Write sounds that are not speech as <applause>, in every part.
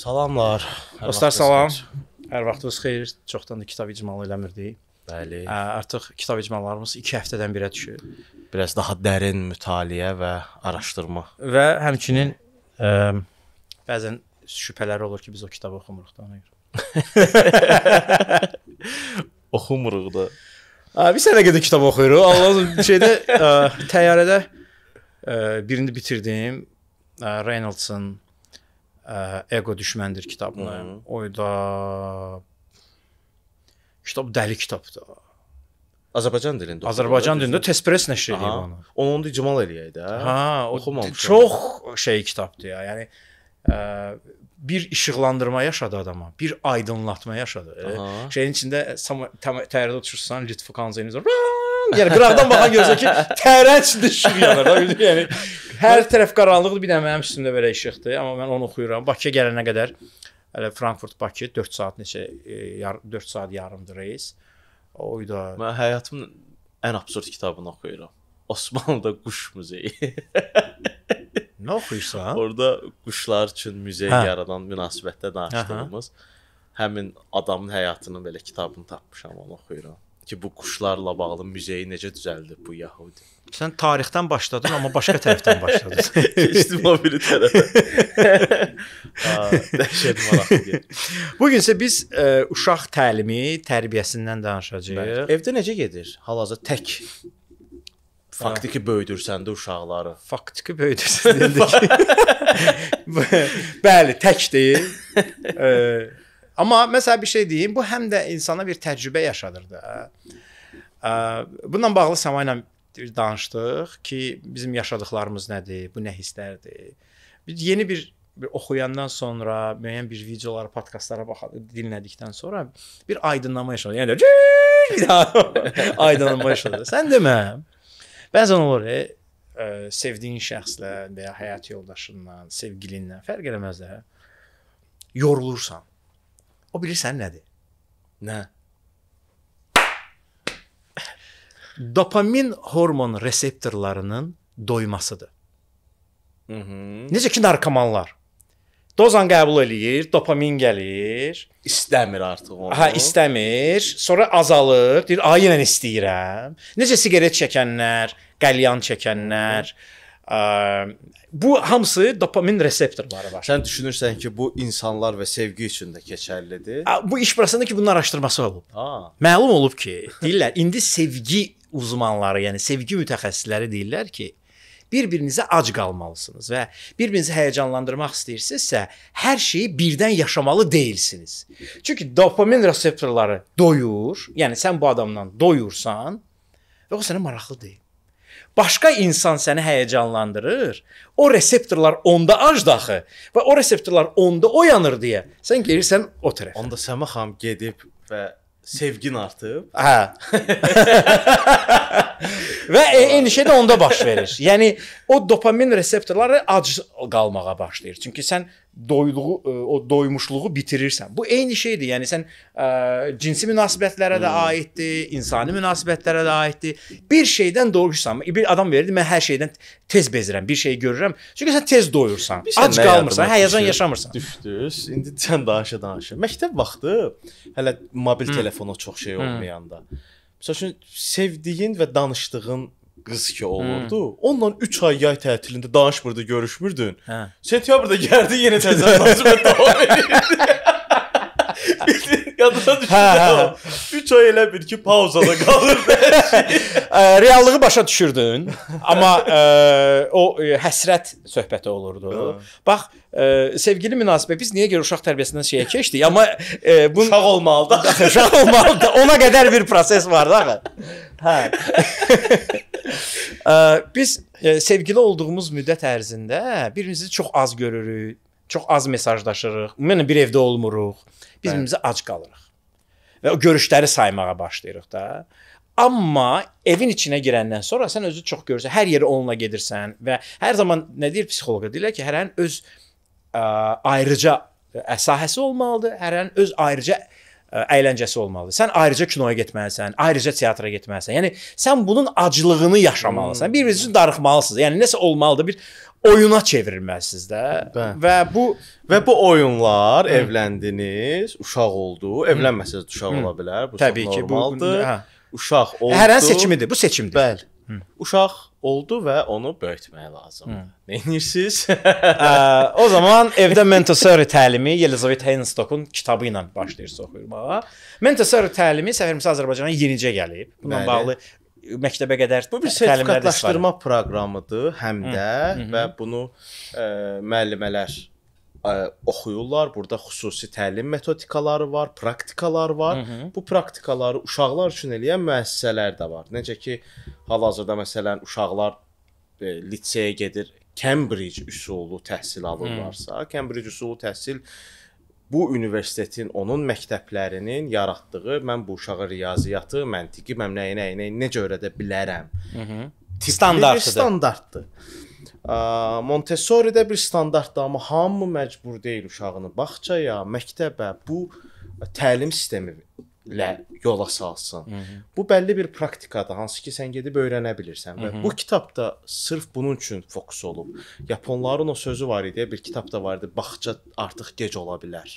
Salamlar. Dostlar, salam. Hər vaxtınız xeyir. Çoxdan da kitab icmalı eləmirdik. Bəli. Ə, artıq kitab icmalarımız 2 həftədən birə düşür. Biraz daha dərin mütaliə və araşdırma. Və həmçinin ə, bəzən şübhələri olur ki, biz o kitabı oxumuruq da ona görə. <laughs> oxumuruq da. Ə, biz sənə qədər kitab oxuyuruq. Allah şeydə ə, təyyarədə ə, birini bitirdim. Ə, Reynolds'ın ə, Ego düşməndir kitabını. Hı -hı. Oyda kitab dəli kitabdır. Azərbaycan dilində. Azərbaycan dilində Tespress nəşr eləyib onu. Onu onu icmal eləyək də. Ha, oxumamışam. Çox şey kitabdır ya. Yəni ə, e, bir işıqlandırma yaşadı adama, bir aydınlatma yaşadı. Aha. Şeyin içində tam, tam, təyərdə uçursan, Lütfü Kanzeniz <laughs> Yəni qıraqdan baxan görsə ki, tərəncdir işıq yanır. Yəni hər tərəf qaranlıqdır. Bir də mənim üstümdə belə işıqdır, amma mən onu oxuyuram. Bakıya gələnə qədər hələ Frankfurt Bakı 4 saat neçə 4 e, saat yarımdır reys. O da mən həyatımın ən absurd kitabını oxuyuram. Osmanlıda quş muzeyi. <laughs> Nə oxuyursan? Orda quşlar üçün muzey hə. yaradan münasibətdə danışdığımız həmin adamın həyatının belə kitabını tapmışam, onu oxuyuram ki, bu quşlarla bağlı muzeyi necə düzəldib bu Yahudi? Sən tarixdən başladın, amma başqa tərəfdən başladın. Keçdim o biri tərəfə. Dəhşət maraqlıdır. Bu gün isə biz ə, e, uşaq təlimi, tərbiyəsindən danışacağıq. Bəli. Evdə necə gedir? Hal-hazırda tək Faktiki böyüdürsən də uşaqları. Faktiki böyüdürsən dedik. <laughs> <laughs> Bəli, tək deyil. E, Amma məsəl bir şey deyim, bu həm də insana bir təcrübə yaşadır da. Bununla bağlı Səma ilə danışdıq ki, bizim yaşadıqlarımız nədir, bu nə hisslərdir. Biz yeni bir bir oxuyandan sonra, müəyyən bir videolara, podkastlara baxıb dinlədikdən sonra bir aydınlanma yaşanır. Yəni bir daha aydınlanma yaşanır. Sən demə. Bəzən olur, e, ə, sevdiyin şəxslə və ya həyat yoldaşınla, sevgilinlə fərq eləməz də. Yorulursan. O bilirsən nədir? Nə? Dopamin hormon reseptorlarının doymasıdır. Hı -hı. Necə ki narkomanlar. Dozan qəbul eləyir, dopamin gəlir. İstəmir artıq onu. Hə, istəmir. Sonra azalır, deyir, "Ay yenə istəyirəm." Necə siqaret çəkənlər, qəlyan çəkənlər, Hı -hı bu hamısı dopamin reseptorları var. Sən düşünürsən ki, bu insanlar və sevgi üçün də keçərlidir? Bu iş prosesində ki, bunun araşdırması olub. Ha. Məlum olub ki, deyirlər, indi sevgi uzmanları, yəni sevgi mütəxəssisləri deyirlər ki, bir-birinizə ac qalmalısınız və bir-birinizi həyecanlandırmaq istəyirsinizsə, hər şeyi birdən yaşamalı deyilsiniz. Çünki dopamin reseptorları doyur, yəni sən bu adamdan doyursan, və o sənə maraqlı deyil başqa insan səni həyəcanlandırır. O reseptorlar onda ac daxı və o reseptorlar onda oyanır deyə sən gəlirsən o tərəfə. Onda Səma xanım gedib və sevgin artıb. Hə. <laughs> və eyni şey də onda baş verir. Yəni o dopamin reseptorları ac qalmağa başlayır. Çünki sən doyuluğu e, o doymuşluğu bitirirsən. Bu eyni şeydir. Yəni sən ə, e, cinsi münasibətlərə də hmm. aiddir, insani münasibətlərə də aiddir. Bir şeydən doyursan, bir adam verir, mən hər şeydən tez bezirəm, bir şey görürəm. Çünki sən tez doyursan, sən ac qalmırsan, həyəcan yaşamırsan. Düşdüz. İndi sən danışa danışa. Məktəb vaxtı hələ mobil Hı. Hmm. telefonu çox şey hmm. olmayanda. Məsəl üçün sevdiyin və danışdığın qız ki olurdu. Hmm. Onunla 3 ay yay tətilində danışmırdı, görüşmürdün. Hə. Sentyabrda gəldi yenə təzə <laughs> danışmaya davam edirdi. Yadına düşdü. 3 ay elə bil ki, pauzada qalırdı hər şey. <laughs> Reallığı başa düşürdün, amma ə, e, o ə, e, həsrət söhbəti olurdu. Hı. Bax, ə, e, sevgili münasibət biz niyə görə uşaq tərbiyəsindən şeyə keçdik? Amma ə, bu uşaq olmalıdı. <laughs> uşaq olmalıdı. Ona qədər bir proses var da axı. Hə. ə, <laughs> biz ə, sevgili olduğumuz müddət ərzində birimizi çox az görürük Çox az mesajlaşırıq. Ümumiyyətlə bir evdə olmuruq. Biz bizimizə ac qalırıq. Və o görüşləri saymağa başlayırıq da. Amma evin içinə girəndən sonra sən özü çox görürsən. Hər yerə onunla gedirsən və hər zaman nə deyir psixoloqa? Deyirlər ki, hərənin öz ə, ayrıca ə, sahəsi olmalıdır. Hərənin öz ayrıca ə, əyləncəsi olmalıdır. Sən ayrıca kinoya getməlisən, ayrıca teatra getməlisən. Yəni sən bunun aclığını yaşamalısan. Hmm. Bir-birinizi -bir darıxmalısınız. Yəni nəsə olmalıdır. Bir oyuna çevrilməlisiniz də. Bə. Və bu və bu oyunlar Hı. evləndiniz, uşaq oldu, evlənməsəniz uşaq Hı. ola bilər. Bu Təbii ki, normaldır. bu hə. uşaq oldu. Hər an seçimidir, bu seçimdir. Bəli. Hı. Uşaq oldu və onu böyütmək lazımdır. Nəyirsiz? <laughs> o zaman evdə Montessori təlimi Yelizaveta Henstokun kitabı ilə başlayırsınız oxuyurmağa. Montessori təlimi səfərimizə Azərbaycana yenicə gəlib. Bununla Bəli. bağlı məktəbə qədər bu bir sertifikatlaşdırma proqramıdır həm də Hı. Hı -hı. və bunu ə, e, müəllimələr ə, oxuyurlar. Burada xüsusi təlim metodikaları var, praktikalar var. Hı -hı. Bu praktikaları uşaqlar üçün eləyən müəssisələr də var. Necə ki, hal-hazırda məsələn uşaqlar e, liseyə gedir, Cambridge üsulu təhsil alırlarsa, Hı. Cambridge üsulu təhsil bu universitetin, onun məktəblərinin yaratdığı mən bu uşağa riyaziyyatı, məntiqi, mən nəyinə, nəyinə necə öyrədə bilərəm. Hı -hı. Standartdır. Standartdır. Montessori-də bir standartdır, amma hamı məcbur deyil uşağını bağçaya, məktəbə, bu təlim sistemi ilə yola salsın. Hı -hı. Bu bəlli bir praktikadır, hansı ki sən gedib öyrənə bilirsən və Hı -hı. bu kitabda sırf bunun üçün fokus olub. Yaponların o sözü var idi, bir kitabda vardı, bağça artıq gec ola bilər.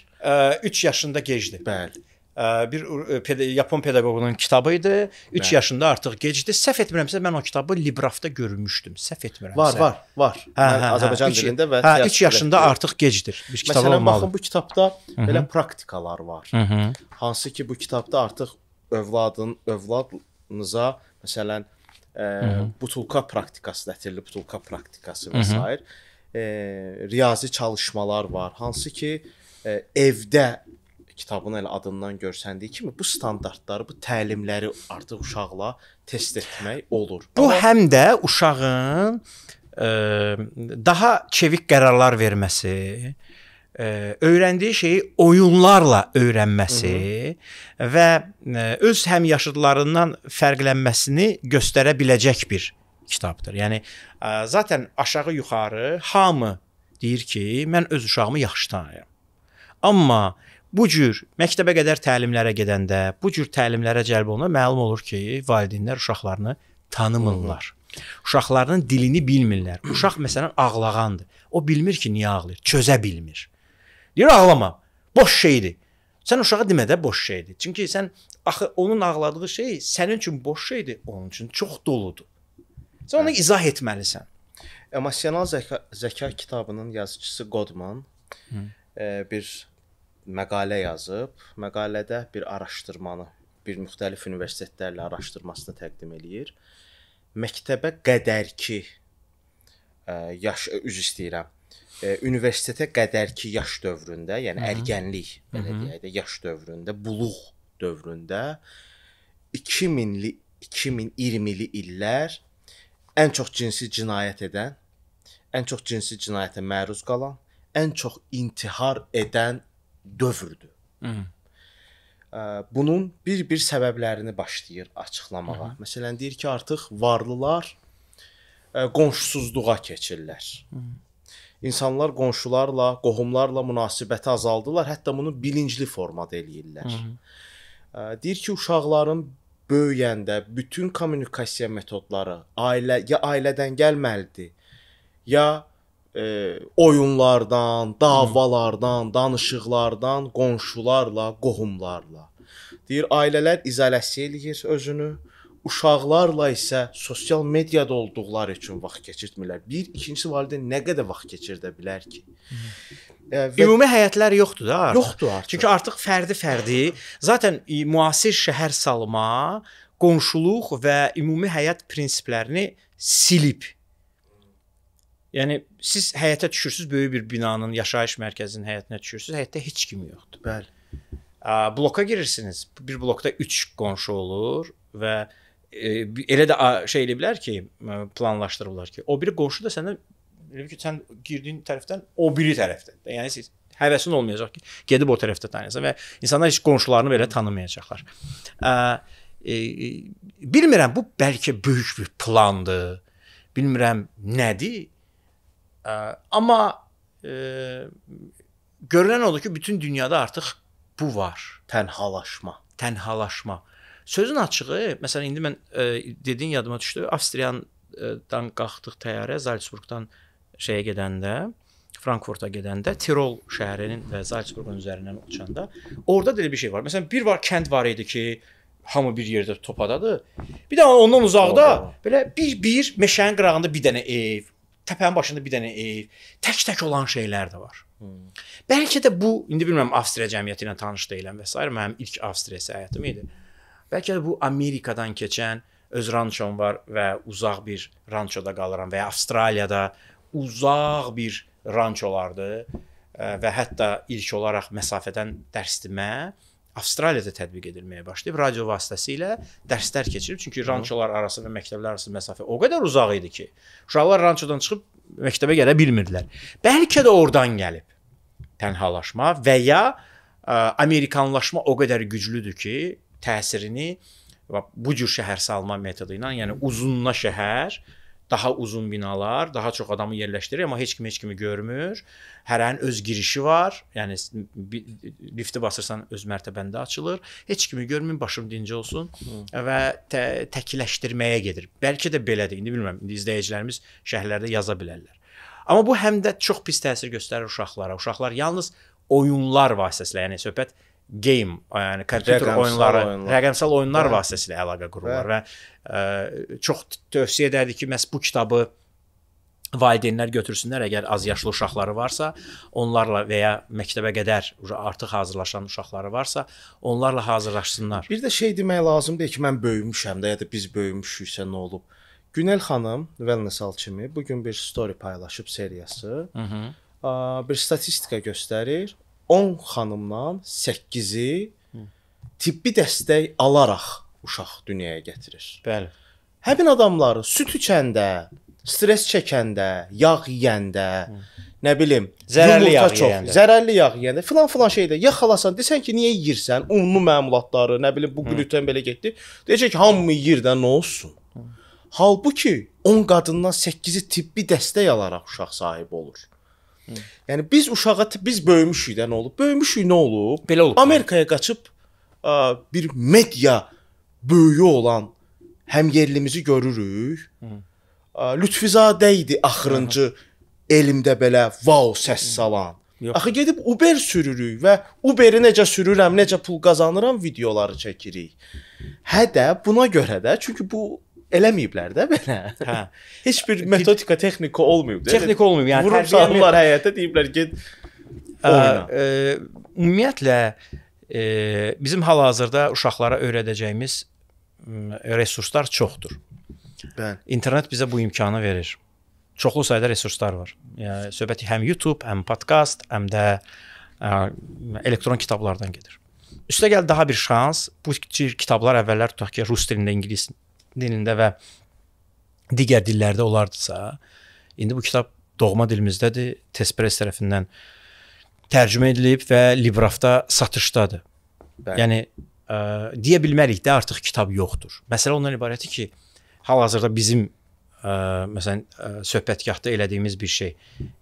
3 yaşında gecdir. Bəli bir e, yapon pedaqoqunun kitabı idi. 3 yaşında artıq gecdi. Səhv etmirəmsə mən o kitabı Librafda görmüşdüm. Səhv etmirəmsə. Var, var, var. Hə, hə, yəni hə. Azərbaycan üç, dilində və hə, 3 yaşında dilində. artıq gecdir. Bir kitab Məsələn, olmalı. baxın bu kitabda Hı -hı. belə praktikalar var. Hı -hı. Hansı ki bu kitabda artıq övladın övladınıza məsələn ə, e, butulka praktikası, dətirli butulka praktikası və s. Ə, e, riyazi çalışmalar var. Hansı ki ə, evdə kitabın elə adından görsəndiyi kimi bu standartları, bu təlimləri artıq uşaqla test etmək olur. Bu Amma... həm də uşağın ə, e, daha çevik qərarlar verməsi, ə, e, öyrəndiyi şeyi oyunlarla öyrənməsi Hı -hı. və ə, e, öz həmyaşıdlarından fərqlənməsini göstərə biləcək bir kitabdır. Yəni ə, zaten aşağı yuxarı hamı deyir ki, mən öz uşağımı yaxşı tanıyıram. Amma bu cür məktəbə qədər təlimlərə gedəndə, bu cür təlimlərə cəlb oluna məlum olur ki, valideynlər uşaqlarını tanımırlar. Uşaqlarının dilini bilmirlər. Uşaq məsələn ağlağandır. O bilmir ki, niyə ağlayır, çözə bilmir. Deyir ağlama, boş şeydir. Sən uşağa demə də boş şeydir. Çünki sən axı onun ağladığı şey sənin üçün boş şeydir, onun üçün çox doludur. Sən ona izah etməlisən. Emosional zəka, zəka kitabının yazıçısı Godman Hı. E, bir məqalə yazıb, məqalədə bir araşdırmanı, bir müxtəlif universitetlərlə araşdırmasını təqdim eləyir. Məktəbə qədərki ə, yaş üz istəyirəm. Ə, universitetə qədərki yaş dövründə, yəni Hı -hı. ərgənlik belə deyək də, yaş dövründə, buluq dövründə 2000-li 2020-li illər ən çox cinsi cinayət edən, ən çox cinsi cinayətə məruz qalan, ən çox intihar edən dövrdür. Hı. Bunun bir-bir səbəblərini başlayır açıqlamağa. Hı. Məsələn deyir ki, artıq varlılar qonşusuzluğa keçirlər. Hı. İnsanlar qonşularla, qohumlarla münasibəti azaldılar, hətta bunu bilincli formada eləyirlər. Hı. Deyir ki, uşaqların böyüyəndə bütün kommunikasiya metodları ailə ya ailədən gəlməlidir, ya e, oyunlardan, davalardan, danışıqlardan, qonşularla, qohumlarla. Deyir, ailələr izolasiya eləyir özünü. Uşaqlarla isə sosial mediada olduqları üçün vaxt keçirtmirlər. Bir, ikincisi valideyn nə qədər vaxt keçirdə bilər ki? Və... Ümumi həyatlar yoxdur da. Artıq. Yoxdur artıq. Çünki artıq fərdi-fərdi zaten müasir şəhər salma, qonşuluq və ümumi həyat prinsiplərini silib. Yəni siz həyətə düşürsüz, böyük bir binanın, yaşayış mərkəzinin həyətinə düşürsüz, həyətdə heç kim yoxdur. Bəli. Bloka girirsiniz. Bir blokda 3 qonşu olur və e, elə də şey elə bilər ki, e, planlaşdırıblar ki, o biri qonşu da səndən elə ki, sən girdiyin tərəfdən o biri tərəfdən. Yəni siz həvəsin olmayacaq ki, gedib o tərəfdə tanıyasan və insanlar heç qonşularını belə tanımayacaqlar. Ə, e, e, bilmirəm bu bəlkə böyük bir plandır. Bilmirəm nədir E, amma e, görünən odur ki, bütün dünyada artıq bu var. Tənhalaşma. Tənhalaşma. Sözün açığı, məsələn indi mən e, dediyin yadıma düşdü. Avstriyadan qalxdıq təyyarə Zaltsburqdan şeyə gedəndə, Frankfurta gedəndə Tirol şəhərinin və Zaltsburqun üzərindən uçanda orada belə bir şey var. Məsələn, bir var kənd var idi ki, hamı bir yerdə topadadır. Bir də ondan uzaqda belə bir bir meşənin qırağında bir dənə ev, təpənin başında bir dənə ev, tək-tək olan şeylər də var. Hmm. Bəlkə də bu indi bilmirəm Avstriya cəmiyyəti ilə tanış deyiləm və s. mənim ilk Avstriya səyahətim idi. Bəlkə də bu Amerikadan keçən öz rançom var və uzaq bir rançoda qalıram və ya Avstraliyada uzaq bir rançolardı e, və hətta ilk olaraq məsafədən dərsdimə Avstraliyada tətbiq edilməyə başlayıb radio vasitəsilə dərslər keçirib. Çünki rançolar arası və məktəblər arası məsafə o qədər uzaq idi ki, uşaqlar rançodan çıxıb məktəbə gələ bilmirdilər. Bəlkə də oradan gəlib tənhalaşma və ya ə, Amerikanlaşma o qədər güclüdür ki, təsirini bu cür şəhər salma metodu ilə, yəni uzunla şəhər daha uzun binalar, daha çox adamı yerləşdirir, amma heç kim heç kimi görmür. Hərənin öz girişi var. Yəni lifti basırsan öz mərtəbəndə açılır. Heç kimi görmür, başım dincə olsun Hı. və tə təkiləşdirməyə gedir. Bəlkə də belədir. İndi bilmirəm. İndi izləyicilərimiz şəhərlərdə yaza bilərlər. Amma bu həm də çox pis təsir göstərir uşaqlara. Uşaqlar yalnız oyunlar vasitəsilə, yəni söhbət game, yəni kompüter rəqəmsal oyunları, oyunlar. rəqəmsal oyunlar Bə. Hə. vasitəsilə əlaqə qururlar Bə. Hə. və ə, e, çox tövsiyə edərdik ki, məhz bu kitabı valideynlər götürsünlər əgər az yaşlı uşaqları varsa, onlarla və ya məktəbə qədər artıq hazırlaşan uşaqları varsa, onlarla hazırlaşsınlar. Bir də şey demək lazımdır ki, mən böyümüşəm də, ya da biz böyümüşüksə nə olub? Günel xanım Wellnessal kimi bu gün bir story paylaşıb seriyası. Hı -hı. Bir statistika göstərir. 10 xanımdan 8-i tibbi dəstək alaraq uşaq dünyaya gətirir. Bəli. Həmin adamları süd içəndə, stres çəkəndə, yağ yeyəndə, Hı. nə bilim, zərərli yağ çox, yeyəndə, zərərli yağ yeyəndə, filan-filan şeydə ya xalasan desən ki, niyə yeyirsən? Unlu məmulatları, nə bilim, bu gluten belə getdi. Deyəcək ki, hamı yeyir də, nə olsun? Halbuki 10 qadından 8-i tibbi dəstək alaraq uşaq sahibi olur. Hı. Yəni biz uşağa biz böyümüşük də nə olub? Böyümüşük nə olub? Belə olub. Amerikaya qaçıb ə, bir media böyüyü olan həmyerlimizi görürük. Hı. Ə, Lütfizadə idi axırıncı Hı. elmdə belə wow səs salan. Yox. Axı gedib Uber sürürük və Uberi necə sürürəm, necə pul qazanıram videoları çəkirik. Hə də buna görə də, çünki bu eləməyiblər də belə. Hə. <laughs> Heç bir metodika, texnika olmayıb. Texnika olmayıb. Yəni vurub salırlar həyətə deyiblər get oyna. Ə, ə, ümumiyyətlə ə, e, bizim hal-hazırda uşaqlara öyrədəcəyimiz resurslar çoxdur. Bəli. İnternet bizə bu imkanı verir. Çoxlu sayda resurslar var. Yəni söhbət həm YouTube, həm podkast, həm də ə, elektron kitablardan gedir. Üstəgəl daha bir şans, bu kitablar əvvəllər tutaq ki, rus dilində, ingilis dilində və digər dillərdə olardısa, indi bu kitab doğma dilimizdədir, Tespress tərəfindən tərcümə edilib və Librafda satışdadır. Bəli. Yəni ə, deyə bilmərik də artıq kitab yoxdur. Məsələ ondan ibarətdir ki, hal-hazırda bizim ə, məsələn ə, söhbətgahda elədiyimiz bir şey.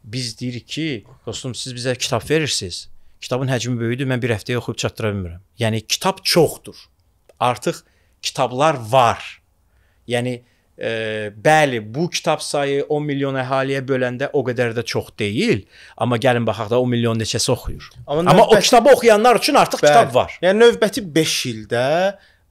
Biz deyirik ki, dostum siz bizə kitab verirsiniz. Kitabın həcmi böyükdür, mən bir həftəyə oxuyub çatdıra bilmirəm. Yəni kitab çoxdur. Artıq kitablar var. Yəni e, bəli, bu kitab sayı 10 milyon əhaliyə böləndə o qədər də çox deyil, amma gəlin baxaq da 10 milyon neçəsi oxuyur. Amma, növbət... amma o kitabı oxuyanlar üçün artıq bəli. kitab var. Yəni növbəti 5 ildə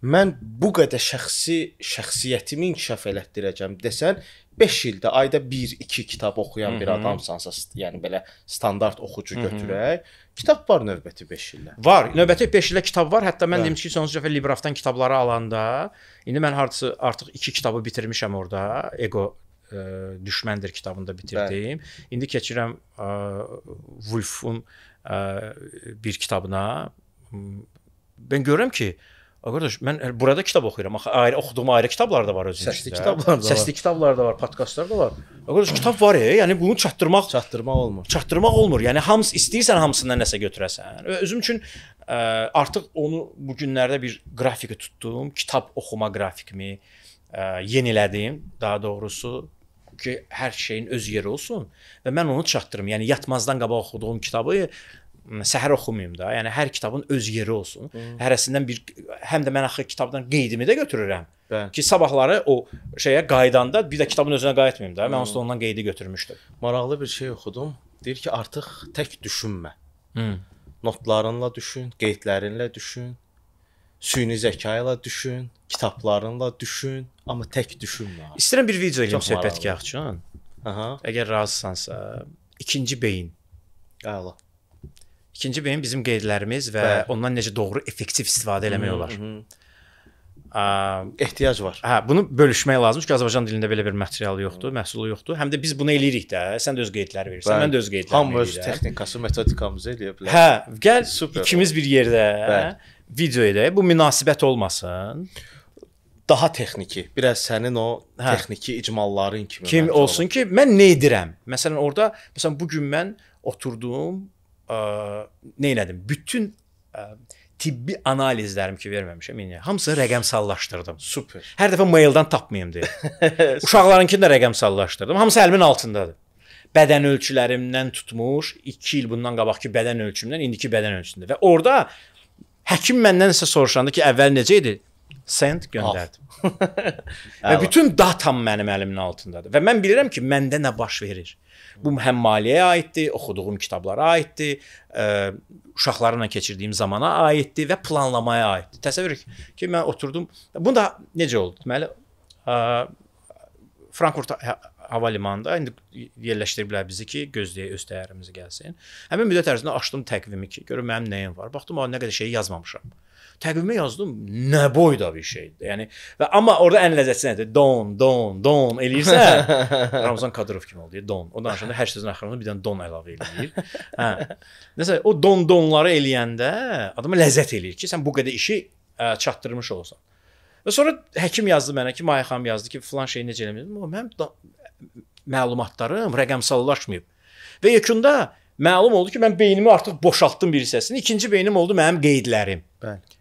mən bu qədər şəxsi şəxsiyyətimi inkişaf elətdirəcəm desən 5 ildə ayda 1-2 kitab oxuyan Hı -hı. bir adamsansa, yəni belə standart oxucu Hı götürək, kitab var növbəti 5 illə. Var, növbəti 5 illə kitab var. Hətta mən deyim ki, sonuncu dəfə Librafdan kitabları alanda, indi mən hardasa artıq 2 kitabı bitirmişəm orada. Ego ə, e, düşməndir kitabında bitirdim. Bəli. İndi keçirəm ə, e, Wolfun ə, e, bir kitabına. Mən görürəm ki, ə, Qardaş, mən hə, burada kitab oxuyuram. Axı ayrı oxuduğum ayrı kitablar da var özümdə. Səsli kitablar da var. Səsli kitablar da var, podkastlar da var. Qardaş, kitab var, e, yəni bunu çatdırmaq, çatdırmaq olmur. Çatdırmaq olmur. Yəni hamısı istəyirsən hamısından nəsə götürəsən. Özüm üçün ə, e, artıq onu bu günlərdə bir qrafiki tutdum. Kitab oxuma qrafikimi ə, e, yenilədim, daha doğrusu ki, hər şeyin öz yeri olsun və mən onu çatdırım. Yəni yatmazdan qabaq oxuduğum kitabı səhər oxumayım da. Yəni hər kitabın öz yeri olsun. Hı. Hərəsindən bir həm də mən axı kitabdan qeydimi də götürürəm. Bəli. Ki sabahları o şeyə qayıdanda bir də kitabın özünə qayıtmayım da. Mən onsuz ondan qeydi götürmüşdüm. Maraqlı bir şey oxudum. Deyir ki, artıq tək düşünmə. Hı. Notlarınla düşün, qeydlərinlə düşün. Süni zəka ilə düşün, kitablarınla düşün, amma tək düşünmə. İstəyirəm bir video eləyim söhbətgah üçün. Aha. Əgər razısansa, ikinci beyin. Əla. İkinci beyin bizim qeydlərimiz və Bəli. Hə. ondan necə doğru effektiv istifadə eləmək olar. Hı -hı. Ə, ehtiyac var. Hə, bunu bölüşmək lazımdır ki, Azərbaycan dilində belə bir material yoxdur, məhsulu yoxdur. Həm də biz bunu eləyirik də. Sən də öz qeydləri verirsən, Bəli. mən də öz qeydlərimi verirəm. Hamı öz texnikası, metodikamızı eləyə bilər. Hə, gəl Super. ikimiz bir yerdə Bəli. video edək. Bu münasibət olmasın daha texniki, biraz sənin o hə. texniki icmalların kimi. Kim olsun olur. ki, mən nə edirəm? Məsələn, orada, məsələn bu gün mən oturdum, nə elədim? Bütün ə, e, tibbi analizlərim ki, verməmişəm indi. Yəni Hamısını rəqəmsallaşdırdım. Super. Hər dəfə maildən tapmayım deyə. <laughs> Uşaqlarınkini də rəqəmsallaşdırdım. Hamısı əlimin altındadır. Bədən ölçülərimdən tutmuş 2 il bundan qabaqki bədən ölçümdən indiki bədən ölçüsündə və orada həkim məndən isə soruşanda ki, əvvəl necə idi? Sent göndərdim. Ah. <laughs> və bütün datam mənim əlimin altındadır və mən bilirəm ki, məndə nə baş verir. Bu həm maliyyəyə aiddir, oxuduğum kitablara aiddir, ə, e, uşaqlarla keçirdiyim zamana aiddir və planlamaya aiddir. Təsəvvür ki, mən oturdum. Bu da necə oldu? Deməli, ə, e, Frankfurt hava limanında indi yerləşdiriblər bizi ki, gözləyək öz təyyarəmiz gəlsin. Həmin müddət ərzində açdım təqvimi ki, görüm mənim nəyim var. Baxdım, ha nə qədər şey yazmamışam. Təqvimə yazdım, nə boyda bir şeydir. Yəni və amma orada ən ləzzətli nədir? Don, don, don eləyirsən, <laughs> Ramzan Kadırov kimi oldu. Don. O danışanda hər sözün axırına bir dənə don əlavə eləyir. Hə. Nəsə o don donları eləyəndə adama ləzzət eləyir ki, sən bu qədər işi ə, çatdırmış olsan. Və sonra həkim yazdı mənə ki, Maya xanım yazdı ki, filan şeyi necə eləmisən? Mənim məlumatlarım rəqəmsallaşmayıb. Və yekunda məlum oldu ki, mən beynimi artıq boşaltdım bir hissəsini. İkinci beynim oldu mənim qeydlərim. Bəli.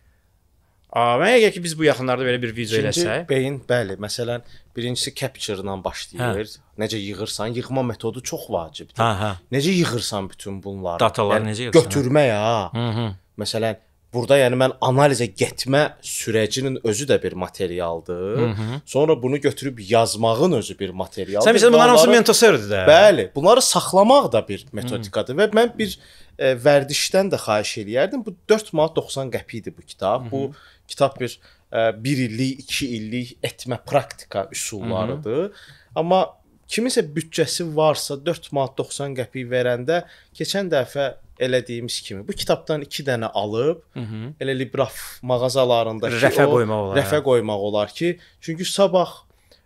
Amma əgər ki biz bu yaxınlarda belə bir video İkinci eləsək, beyin, bəli, məsələn, birincisi capture-la başlayır. Hə. Necə yığırsan, yığma metodu çox vacibdir. Hə, hə. Necə yığırsan bütün bunları? Dataları yəni, necə yığırsan? Götürmə hə? ya. Hı -hı. Məsələn, Burada yəni mən analizə getmə sürəcinin özü də bir materialdır. Hı -hı. Sonra bunu götürüb yazmağın özü bir materialdır. Sən bilirsən bunların hamısı mentoseridir də. Bəli, bunları saxlamaq da bir metodikadır Hı -hı. və mən bir e, vərdişdən də xahiş eləyərdim. Bu 4 manat 90 qəpikdir bu kitab. Hı -hı. Bu kitab bir 1 e, illik, 2 illik etmə praktika üsullarıdır. Hı -hı. Amma Kiminsə büdcəsi varsa 4 manat 90 qəpik verəndə keçən dəfə elədiyimiz kimi bu kitabdan 2 dənə alıb Hı -hı. elə Libraf mağazalarında rəfə qoymaq olar. Rəfə hə. qoymaq olar ki, çünki sabah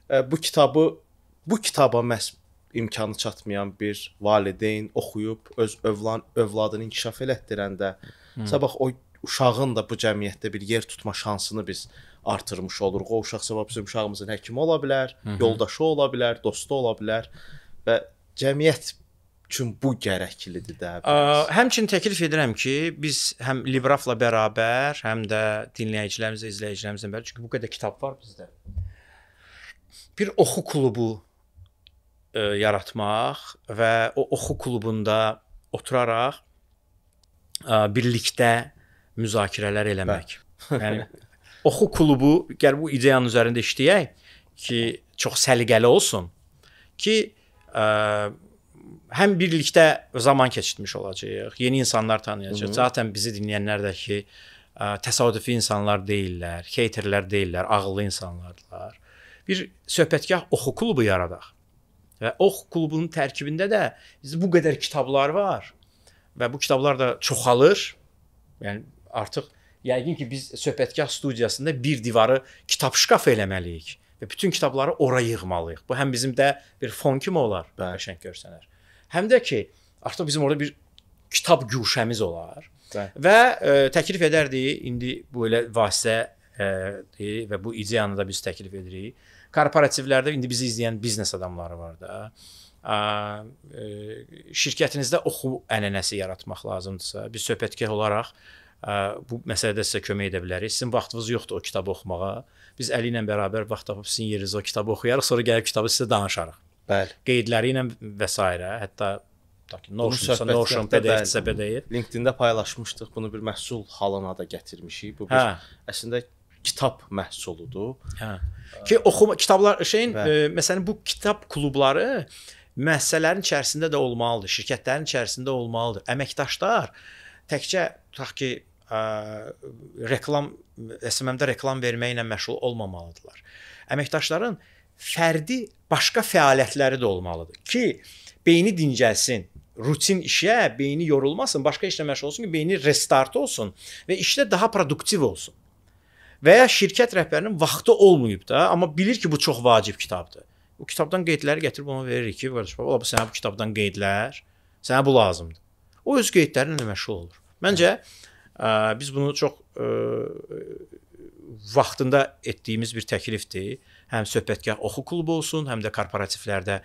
ə, e, bu kitabı bu kitaba məhz imkanı çatmayan bir valideyn oxuyub öz övlan övladını inkişaf elətdirəndə Hı. sabah o uşağın da bu cəmiyyətdə bir yer tutma şansını biz artırmış oluruq. O uşaq səbəb bizim uşağımızın həkimi ola bilər, Hı -hı. yoldaşı ola bilər, dostu ola bilər və cəmiyyət üçün bu gərəklidir də. Ə, həmçinin təklif edirəm ki, biz həm Librafla bərabər, həm də dinləyicilərimizə, izləyicilərimizlə bərabər, çünki bu qədər kitab var bizdə. Bir oxu klubu ə, e, yaratmaq və o oxu klubunda oturaraq ə, e, birlikdə müzakirələr eləmək. Bə. Yəni <laughs> oxu klubu gəl bu ideyanın üzərində işləyək ki, çox səliqəli olsun ki, ə, həm birlikdə zaman keçirmiş olacağıq, yeni insanlar tanıyacağıq. Hı -hı. Zaten bizi dinləyənlər də ki, ə, təsadüfi insanlar deyillər, heyterlər deyillər, ağıllı insanlardılar. Bir söhbətgah oxu klubu yaradaq. Və oxu klubunun tərkibində də bizdə bu qədər kitablar var və bu kitablar da çoxalır. Yəni artıq Yəqin ki, biz söhbətkar studiyasında bir divarı kitab şkaf eləməliyik və bütün kitabları ora yığmalıyıq. Bu həm bizim də bir fon kimi olar, qəşəng görsənər. Həm də ki, artıq bizim orada bir kitab güşəmiz olar. Bəli. Və ə, e, təklif edərdi, indi bu elə vasitə ə, e, və bu ideyanı da biz təklif edirik. Korporativlərdə indi bizi izləyən biznes adamları var da. Ə, ə, e, şirkətinizdə oxu ənənəsi yaratmaq lazımdırsa, biz söhbətkar olaraq bu məsələdə sizə kömək edə bilərik. Sizin vaxtınız yoxdur o kitabı oxumağa. Biz Əli ilə bərabər vaxt tapıb sizin yerinizə o kitabı oxuyarıq, sonra gəlib kitabı sizə danışarıq. Bəli. Qeydləri ilə və s. hətta tutaq ki, Notion, Notion PDF-sə PDF. LinkedIn-də paylaşmışdıq. Bunu bir məhsul halına da gətirmişik. Bu bir hə. əslində kitab məhsuludur. Hə. Ki oxuma kitablar şeyin və. ə, e, məsələn bu kitab klubları müəssisələrin içərisində də olmalıdır, şirkətlərin içərisində olmalıdır. Əməkdaşlar təkcə tutaq ki, ə, reklam SMM-də reklam verməklə məşğul olmamalıdırlar. Əməkdaşların fərdi başqa fəaliyyətləri də olmalıdır ki, beyni dincəlsin, rutin işə beyni yorulmasın, başqa işlə məşğul olsun ki, beyni restart olsun və işdə daha produktiv olsun. Və ya şirkət rəhbərinin vaxtı olmayıb da, amma bilir ki, bu çox vacib kitabdır. Bu kitabdan qeydləri gətirib ona veririk ki, qardaş, ola bu sənə bu kitabdan qeydlər, sənə bu lazımdır. O öz qeydlərinlə məşğul olur. Məncə Hı Biz bunu çox e, vaxtında etdiyimiz bir təklifdir. Həm söhbətgah oxu klubu olsun, həm də korporativlərdə ə,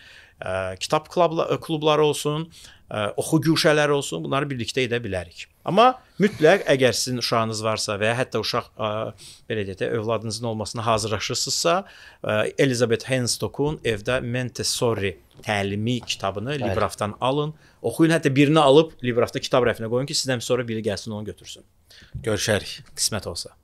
e, kitab klubla, e, klubları olsun, ə, oxu güşələri olsun. Bunları birlikdə edə bilərik. Amma mütləq əgər sizin uşağınız varsa və ya hətta uşaq ə, belə deyək də övladınızın olmasına hazırlaşırsınızsa, ə, Elizabeth Henstockun evdə Montessori təlimi kitabını Bəli. Librafdan alın. Oxuyun, hətta birini alıb Librafda kitab rəfinə qoyun ki, sizdən sonra biri gəlsin onu götürsün. Görüşərik, qismət olsa.